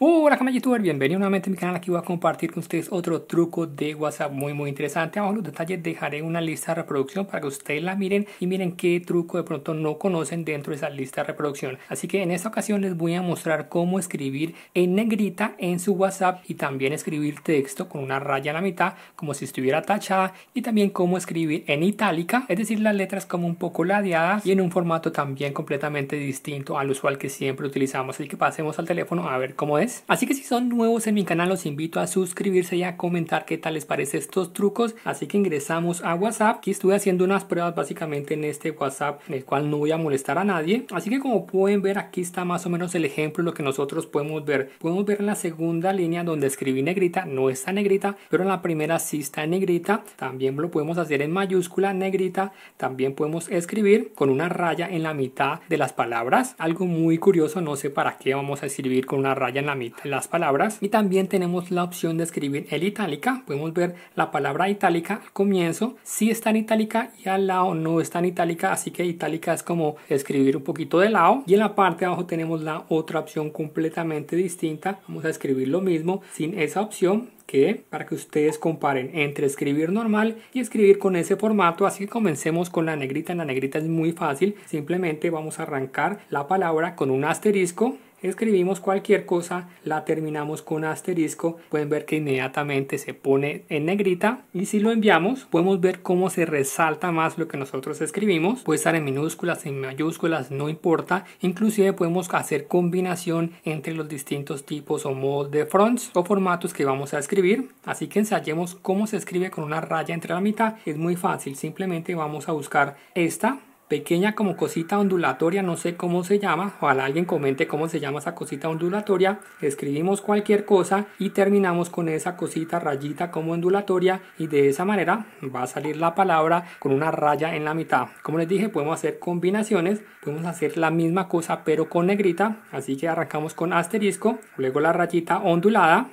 Hola Cama Youtuber, bienvenido nuevamente a mi canal, aquí voy a compartir con ustedes otro truco de WhatsApp muy muy interesante, abajo en los detalles dejaré una lista de reproducción para que ustedes la miren y miren qué truco de pronto no conocen dentro de esa lista de reproducción, así que en esta ocasión les voy a mostrar cómo escribir en negrita en su WhatsApp y también escribir texto con una raya en la mitad como si estuviera tachada y también cómo escribir en itálica, es decir las letras como un poco ladeadas y en un formato también completamente distinto al usual que siempre utilizamos, así que pasemos al teléfono a ver cómo es pues, así que si son nuevos en mi canal los invito a suscribirse y a comentar qué tal les parece estos trucos. Así que ingresamos a WhatsApp. Aquí estuve haciendo unas pruebas básicamente en este WhatsApp en el cual no voy a molestar a nadie. Así que como pueden ver aquí está más o menos el ejemplo lo que nosotros podemos ver. Podemos ver en la segunda línea donde escribí negrita, no está negrita, pero en la primera sí está negrita. También lo podemos hacer en mayúscula negrita. También podemos escribir con una raya en la mitad de las palabras. Algo muy curioso, no sé para qué vamos a escribir con una raya en la las palabras. Y también tenemos la opción de escribir el itálica. Podemos ver la palabra itálica al comienzo, si está en itálica y al lado no está en itálica, así que itálica es como escribir un poquito de lado. Y en la parte de abajo tenemos la otra opción completamente distinta. Vamos a escribir lo mismo sin esa opción que para que ustedes comparen entre escribir normal y escribir con ese formato así que comencemos con la negrita en la negrita es muy fácil simplemente vamos a arrancar la palabra con un asterisco escribimos cualquier cosa, la terminamos con asterisco, pueden ver que inmediatamente se pone en negrita y si lo enviamos podemos ver cómo se resalta más lo que nosotros escribimos, puede estar en minúsculas, en mayúsculas, no importa, inclusive podemos hacer combinación entre los distintos tipos o modos de fronts o formatos que vamos a escribir, así que ensayemos cómo se escribe con una raya entre la mitad, es muy fácil, simplemente vamos a buscar esta pequeña como cosita ondulatoria, no sé cómo se llama, ojalá alguien comente cómo se llama esa cosita ondulatoria, escribimos cualquier cosa y terminamos con esa cosita rayita como ondulatoria y de esa manera va a salir la palabra con una raya en la mitad. Como les dije, podemos hacer combinaciones, podemos hacer la misma cosa pero con negrita, así que arrancamos con asterisco, luego la rayita ondulada,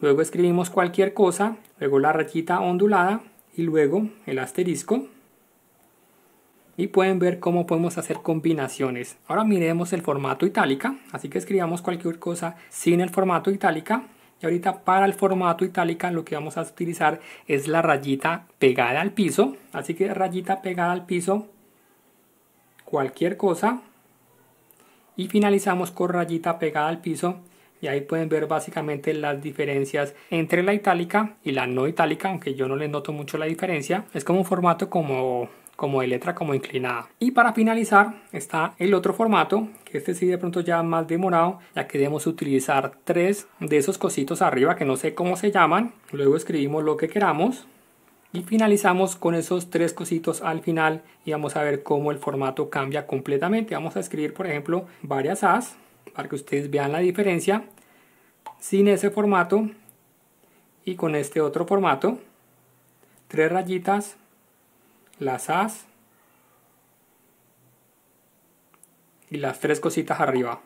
luego escribimos cualquier cosa, luego la rayita ondulada y luego el asterisco y pueden ver cómo podemos hacer combinaciones. Ahora miremos el formato itálica, así que escribamos cualquier cosa sin el formato itálica. Y ahorita para el formato itálica lo que vamos a utilizar es la rayita pegada al piso. Así que rayita pegada al piso, cualquier cosa. Y finalizamos con rayita pegada al piso y ahí pueden ver básicamente las diferencias entre la itálica y la no itálica, aunque yo no les noto mucho la diferencia. Es como un formato como como de letra como inclinada. Y para finalizar está el otro formato, que este sí de pronto ya más demorado, ya que debemos utilizar tres de esos cositos arriba que no sé cómo se llaman, luego escribimos lo que queramos y finalizamos con esos tres cositos al final y vamos a ver cómo el formato cambia completamente. Vamos a escribir por ejemplo varias As para que ustedes vean la diferencia sin ese formato y con este otro formato, tres rayitas las as y las tres cositas arriba.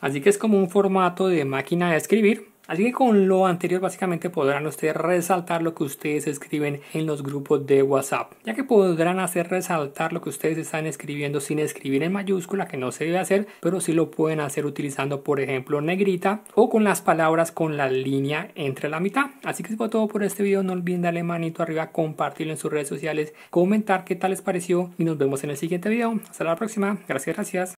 Así que es como un formato de máquina de escribir Así que con lo anterior básicamente podrán ustedes resaltar lo que ustedes escriben en los grupos de WhatsApp, ya que podrán hacer resaltar lo que ustedes están escribiendo sin escribir en mayúscula, que no se debe hacer, pero sí lo pueden hacer utilizando por ejemplo negrita o con las palabras con la línea entre la mitad. Así que eso fue todo por este video, no olviden darle manito arriba, compartirlo en sus redes sociales, comentar qué tal les pareció y nos vemos en el siguiente video. Hasta la próxima, gracias, gracias.